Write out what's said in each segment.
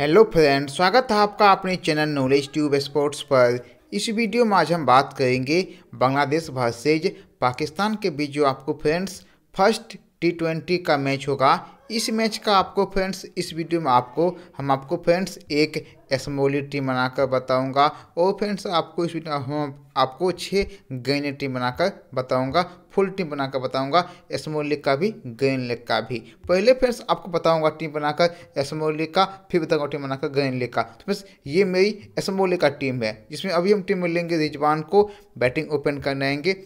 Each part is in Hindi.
हेलो फ्रेंड स्वागत है आपका अपने चैनल नॉलेज ट्यूब स्पोर्ट्स पर इस वीडियो में आज हम बात करेंगे बांग्लादेश वर्सेज पाकिस्तान के बीच जो आपको फ्रेंड्स फर्स्ट टी ट्वेंटी का मैच होगा इस मैच का आपको फ्रेंड्स इस वीडियो में आपको हम आपको फ्रेंड्स एक स्मोली टीम e बनाकर बताऊंगा और फ्रेंड्स आपको इस वीडियो हम आपको छः गेन टीम बनाकर बताऊंगा फुल टीम बनाकर बताऊंगा स्मोली e का भी गेन लेग का भी पहले फ्रेंड्स आपको बताऊंगा टीम बनाकर स्मोली e का फिर बताऊंगा टीम बनाकर गेन लेग का तो फ्रेंड्स ये मेरी स्मोली का टीम है जिसमें अभी हम टीम में लेंगे रिजवान को बैटिंग ओपन करने आएंगे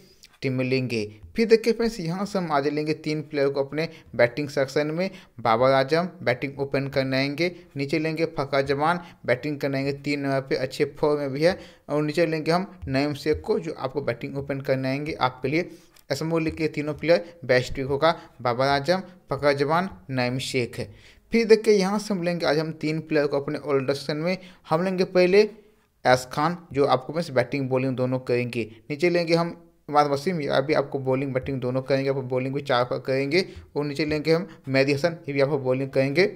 टीम में लेंगे फिर देखिए फ्रेंड्स यहाँ से हम आज लेंगे तीन प्लेयर को अपने बैटिंग सेक्शन में बाबर आजम बैटिंग ओपन करने आएंगे नीचे लेंगे फका जमान बैटिंग करने आएंगे तीन नंबर पे अच्छे फॉर्म में भी है और नीचे लेंगे हम नयम शेख को जो आपको बैटिंग ओपन करने आएंगे आपके लिए असमो लीग के तीनों प्लेयर बेस्ट विक होगा बाबर आजम फका जमान नयम शेख फिर देखिए यहाँ से हम लेंगे आज हम तीन प्लेयर को अपने ऑलराउंडर सेक्शन में हम लेंगे पहले एस खान जो आपको मैं बैटिंग बॉलिंग दोनों करेंगे नीचे लेंगे हम इमाद वसीम अभी आपको बॉलिंग बैटिंग दोनों करेंगे आपको बॉलिंग भी चार पर करेंगे और नीचे लेंगे हम मेहदी हसन ये भी आपको बॉलिंग करेंगे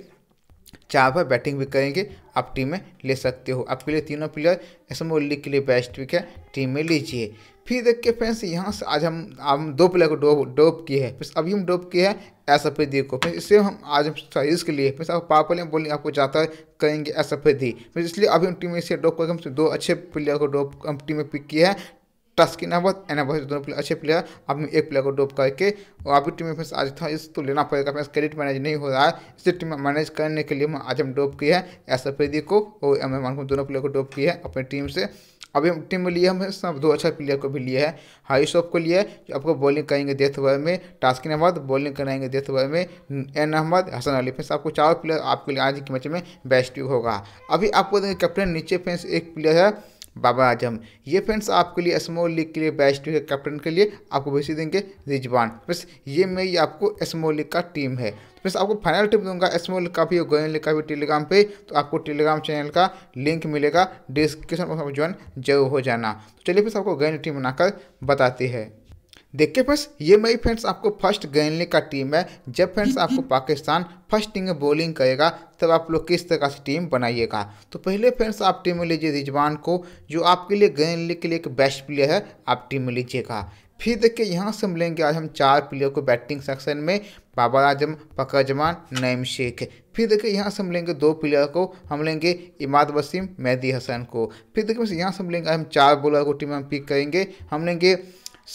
चार पर बैटिंग भी करेंगे आप टीम में ले सकते हो आपके लिए तीनों प्लेयर एस एम लीग के लिए बेस्ट विक है टीम में लीजिए फिर देख के फ्रेंड्स यहाँ से आज हम हम दो प्लेयर को डोप डोप किए हैं फिर अभी हम डोप किए हैं दी को फिर इसलिए हम आज हम साइज के लिए फिर आप पावर में बॉलिंग आपको जाता करेंगे दी फिर इसलिए अभी हम टीम में इसे डोप करके हम दो अच्छे प्लेयर को डोप हम टीम में पिक किया है टस्किन अहमद एना बहुत दोनों प्लेयर अच्छे प्लेयर आपने एक प्लेयर को डोप करके और आपकी टीम में फ्रेंड्स आज था इस तो लेना पड़ेगा फिर क्रेडिट मैनेज नहीं हो रहा है इसे टीम मैनेज करने के लिए हम आज हम डोप किए हैं एस अफरीदी को और एम एम को दोनों प्लेयर को डोप किए हैं अपनी टीम से अभी हम टीम में लिए हमें सब दो अच्छा प्लेयर को भी लिए है हाई शॉप को लिए है जो आपको बॉलिंग करेंगे देथ ओवर में टास्किन अहमद बॉलिंग कराएंगे देथ ओवर में एन अहमद हसन अली फ्रेंस आपको चार प्लेयर आपके लिए आज के मैच में बेस्ट होगा अभी आपको कैप्टन नीचे फ्रेंस एक प्लेयर है बाबर आजम ये फ्रेंड्स आपके लिए स्मॉल लीग के लिए बेस्ट है कैप्टन के लिए आपको भेज देंगे रिजवान बस ये मेरी आपको स्मॉल लीग का टीम है तो बस आपको फाइनल टिप दूंगा स्मॉल लीग का भी और गोयन लीग का भी टेलीग्राम पे तो आपको टेलीग्राम चैनल का लिंक मिलेगा डिस्क्रिप्शन बॉक्स में ज्वाइन जरूर हो जाना तो चलिए फिर आपको गोयन टीम बनाकर बताती है देखिए फ्रेंड्स ये मेरी फ्रेंड्स आपको फर्स्ट गेंदने का टीम है जब फ्रेंड्स आपको पाकिस्तान फर्स्ट इनिंग बॉलिंग करेगा तब आप लोग किस तरह से टीम बनाइएगा तो पहले फ्रेंड्स आप टीम में लीजिए रिजवान को जो आपके लिए गेंद के लिए एक बेस्ट प्लेयर है आप टीम में लीजिएगा फिर देखिए यहाँ से हम लेंगे आज हम चार प्लेयर को बैटिंग सेक्शन में बाबर आजम पकर जमान नईम शेख फिर देखिए यहाँ से हम लेंगे दो प्लेयर को हम लेंगे इमाद वसीम मेहदी हसन को फिर देखिए यहाँ से हम लेंगे हम चार बॉलर को टीम में पिक करेंगे हम लेंगे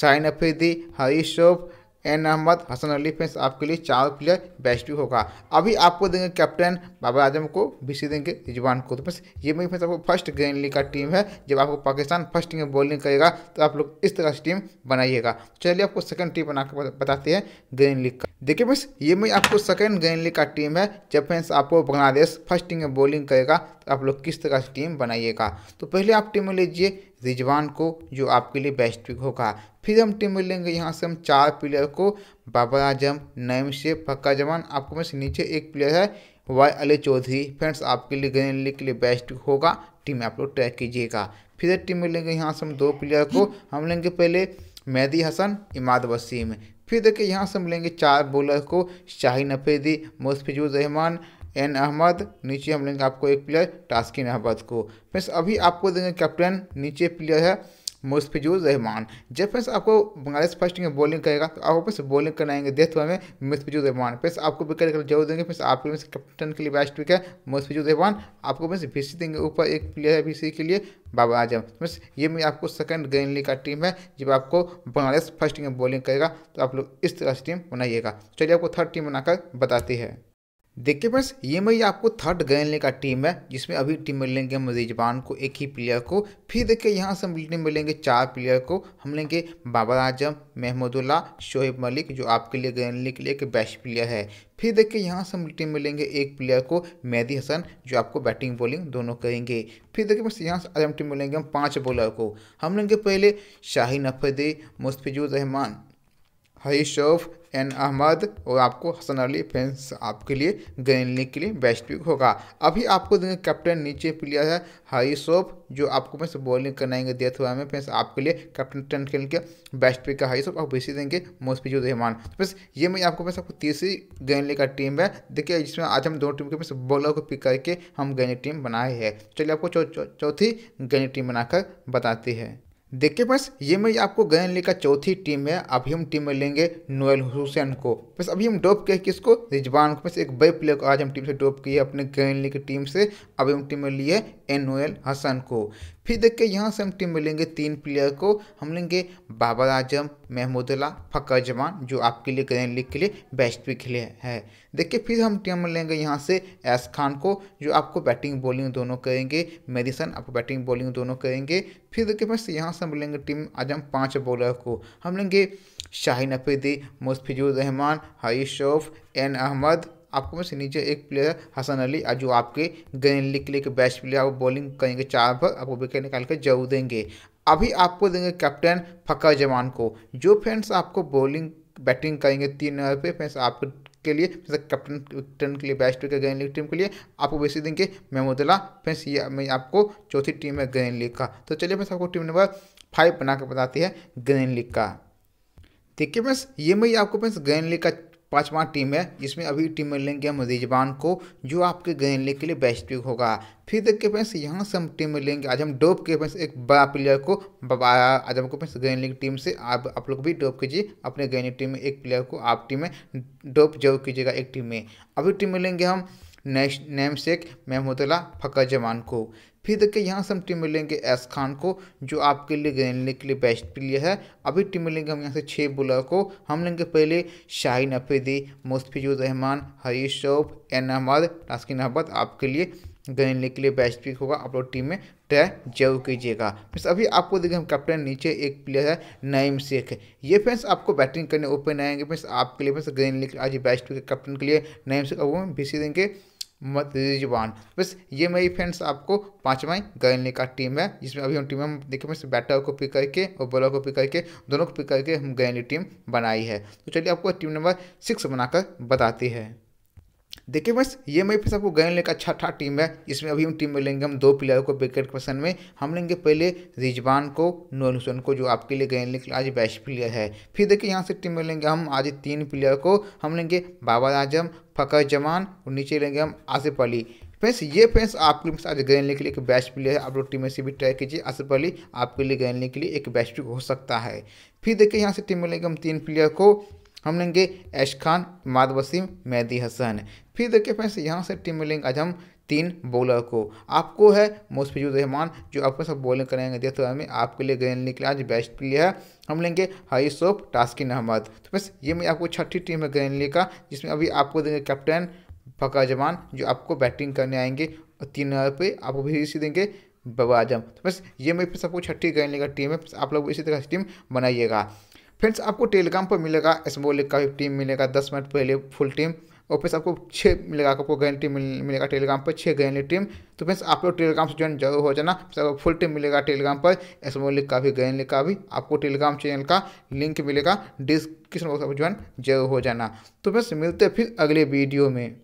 साइन अफरीदी हरीश शोफ एन अहमद हसन अली फेंस आपके लिए चार प्लेयर बेस्ट भी होगा अभी आपको देंगे कैप्टन बाबर आजम को सी देंगे रिजवान को तो फ्रेंड्स ये मेरी फेंस आपको फर्स्ट ग्रेन लीग का टीम है जब आपको पाकिस्तान फर्स्ट में बॉलिंग करेगा तो आप लोग इस तरह से टीम बनाइएगा चलिए आपको सेकंड टीम बना बताते हैं ग्रेन लीग का देखिए मिस ये मैं आपको सेकेंड गेंदली का टीम है जब फ्रेंड्स आपको बांग्लादेश फर्स्ट टीम में बॉलिंग करेगा तो आप लोग किस तरह से टीम बनाइएगा तो पहले आप टीम में लीजिए रिजवान को जो आपके लिए बेस्ट पिक होगा फिर हम टीम में लेंगे यहाँ से हम चार प्लेयर को बाबर आजम नईम शेख फक्का जमान आपको में नीचे एक प्लेयर है वाई अली चौधरी फ्रेंड्स आपके लिए ग्रीन लीग के लिए बेस्ट होगा टीम आप लोग ट्रैक कीजिएगा फिर टीम में लेंगे यहाँ से हम दो प्लेयर को हम लेंगे पहले मेहदी हसन इमाद वसीम फिर देखिए यहाँ से मिलेंगे चार बॉलर को शाहिन अफेदी मुस्तफिजुर रहमान एन अहमद नीचे हम लेंगे आपको एक प्लेयर टास्किन अहमद को फ्रेंड्स अभी आपको देंगे कैप्टन नीचे प्लेयर है मुस्फिजुर रहमान जब फिर आपको बांग्लादेश फर्स्ट में बॉलिंग करेगा तो आप वापस बॉलिंग कराएंगे डेथ में मुस्फिजुर रहमान फिर आपको विकेट जरूर देंगे फिर आपके में कैप्टन के लिए बेस्ट विकेट है मुस्फिजुर रहमान आपको भी सी देंगे ऊपर एक प्लेयर है बीसी के लिए बाबा आजम फ्रेंड्स तो ये मेरी आपको सेकंड ग्रीन लीग का टीम है जब आपको बांग्लादेश फर्स्ट में बॉलिंग करेगा तो आप लोग इस तरह से टीम बनाइएगा चलिए आपको थर्ड टीम बनाकर बताती है देखिए बस ये मेरी आपको थर्ड गेंदने का टीम है जिसमें अभी टीम में लेंगे हम रिजवान को एक ही प्लेयर को फिर देखिए यहाँ से हम टीम मिलेंगे चार प्लेयर को हम लेंगे बाबर आजम महमूदुल्ला शोएब मलिक जो आपके लिए गैन के लिए एक बेस्ट प्लेयर है फिर देखिए यहाँ से हम टीम मिलेंगे एक प्लेयर को मेहदी हसन जो आपको बैटिंग बॉलिंग दोनों करेंगे फिर देखिए बस यहाँ से अजम हम टीम मिलेंगे हम पाँच बॉलर को हम लेंगे पहले शाहिन अफरीदी मुस्फिजुर रहमान हरी शोफ़ एन अहमद और आपको हसन अली फैंस आपके लिए गेंद के लिए बेस्ट पिक होगा अभी आपको देंगे कैप्टन नीचे प्लेयर है हरी शोफ जो आपको फैंस बॉलिंग करनाएंगे डेथ हुआ में फैंस आपके लिए कैप्टन टेंट खेल के बेस्ट पिक का शोफ आप इसी देंगे मोस्फिजुर रहमान तो बस ये मैं आपको बस आपको तीसरी गेंद का टीम है देखिए जिसमें आज हम दो टीम के फैस बॉलर को पिक करके हम गेंद टीम बनाए हैं चलिए आपको चौथी गैनी टीम बनाकर बताते हैं देखिए बस ये मैं आपको गयन लीग का चौथी टीम है अभी हम टीम में लेंगे नोएल हुसैन को बस अभी हम डोप किया किसको रिजवान को बस एक बड़े प्लेयर को आज हम टीम से डोप किए अपने गयन लीग की टीम से अभी हम टीम में लिए एन हसन को फिर देखिए यहाँ से हम टीम में लेंगे तीन प्लेयर को हम लेंगे बाबर आजम महमूदुल्ला फ़कर जमान जो आपके लिए ग्रैंड लीग के लिए बेस्ट भी खेले है देखिए फिर हम टीम लेंगे यहाँ से एस खान को जो आपको बैटिंग बॉलिंग दोनों करेंगे मेडिसन आपको बैटिंग बॉलिंग दोनों करेंगे फिर देखिए बस यहाँ से हम लेंगे टीम आज हम पाँच बॉलर को हम लेंगे शाहिन अफरीदी मुस्फिजुर रहमान हरी शोफ एन अहमद आपको बस नीचे एक प्लेयर हसन अली जो आपके ग्रैंड लीग के लिए बेस्ट प्लेयर आप बॉलिंग करेंगे चार पर आपको विकेट निकाल कर जरूर देंगे अभी आपको देंगे कैप्टन फकर जमान को जो फ्रेंड्स आपको बॉलिंग बैटिंग करेंगे तीन ओवर पे फ्रेंड्स आपके के लिए कैप्टन कैप्टन के लिए best wicket grand league team के लिए आपको वैसे देंगे महमूदुल्ला फ्रेंड्स ये मैं आपको चौथी टीम है गेंद लीग का तो चलिए फ्रेंड्स आपको टीम नंबर फाइव बनाकर बताती है गेंद लीग का देखिए फ्रेंड्स ये मैं आपको फ्रेंड्स गेंद लीग का पांचवा टीम है जिसमें अभी टीम में लेंगे हम रिजवान को जो आपके गेंदने के लिए बेस्ट पिक होगा फिर देखिए फ्रेंड्स यहाँ से हम टीम में लेंगे आज हम डोप के फ्रेंड्स एक बड़ा प्लेयर को आज हमको फ्रेंड्स गेंदने की टीम से आप आप लोग भी डोप कीजिए अपने गेंदने टीम में एक प्लेयर को आप टीम में डोप जरूर कीजिएगा एक टीम में अभी टीम में लेंगे हम नेम शेख मेहमोतला फकर जवान को फिर देखिए यहाँ से हम टीम में लेंगे एस खान को जो आपके लिए गेंदने के लिए बेस्ट प्लेयर है अभी टीम में लेंगे हम यहाँ से छः बॉलर को हम लेंगे पहले शाहिन अफेदी मुस्तफिजुर रहमान हरीश शोफ एन अहमद तास्किन अहमद आपके लिए गेलने के लिए बेस्ट पिक होगा आप लोग टीम में ट्राई जरूर कीजिएगा फ्रेंड्स अभी आपको देखिए हम कैप्टन नीचे एक प्लेयर है नईम शेख ये फ्रेंड्स आपको बैटिंग करने ओपन आएंगे फ्रेंड्स आपके लिए फ्रेंड्स के लिए आज बेस्ट पिक कैप्टन के लिए नईम शेख अब हम भी देंगे जुबान बस ये मेरी फ्रेंड्स आपको पाँचवा गलने का टीम है जिसमें अभी हम टीम में देखिए मैं बैटर को पिक करके और बॉलर को पिक करके दोनों को पिक करके हम गलनी टीम बनाई है तो चलिए आपको टीम नंबर सिक्स बनाकर बताती है देखिए बस ये मेरे फिर आपको गैन लेकर अच्छा अच्छा टीम है इसमें अभी हम टीम में लेंगे हम दो प्लेयर को विकेट पसंद में हम लेंगे पहले रिजवान को नोन हुसैन को जो आपके लिए गैन लेकर आज बेस्ट प्लेयर है फिर देखिए यहाँ से टीम में लेंगे हम आज तीन प्लेयर को हम लेंगे बाबर आजम फ़कर जमान और नीचे लेंगे हम आसिफ अली फ्रेंड्स ये फ्रेंड्स आपके लिए आज लेने के लिए एक बेस्ट प्लेयर है आप लोग टीम में से भी ट्राई कीजिए आसिफ अली आपके लिए लेने के लिए एक बेस्ट हो सकता है फिर देखिए यहाँ से टीम में लेंगे हम तीन प्लेयर को हम लेंगे ऐश खान माद वसीम मेहदी हसन फिर देखिए फ्रेंड्स यहाँ से टीम में लेंगे आज हम तीन बॉलर को आपको है मुस्फिजुर रहमान जो आपके साथ बॉलिंग करेंगे देते हुए हमें आपके लिए गेंद निकले आज बेस्ट प्लेयर है हम लेंगे सोफ टास्किन अहमद तो बस ये मेरी आपको छठी टीम है गेंद का जिसमें अभी आपको देंगे कैप्टन फका जवान जो आपको बैटिंग करने आएंगे और तीन नंबर पर आपको भी इसी देंगे बबा आजम तो बस ये मेरी सबको छठी गेंद का टीम है आप लोग इसी तरह से टीम बनाइएगा फ्रेंड्स आपको टेलीग्राम पर मिलेगा एसबोलिक का भी टीम मिलेगा दस मिनट पहले फुल टीम और फिर आपको छः मिलेगा आपको गारंटी मिल मिलेगा टेलीग्राम पर छः गैन टीम तो फिर आप लोग टेलीग्राम से ज्वाइन जरूर हो जाना आपको फुल टीम मिलेगा टेलीग्राम पर एसमो लिंक का भी गैन का भी आपको टेलीग्राम चैनल का लिंक मिलेगा डिस्क्रिप्शन बॉक्स आपको ज्वाइन जरूर हो जाना तो फिर मिलते हैं फिर अगले वीडियो में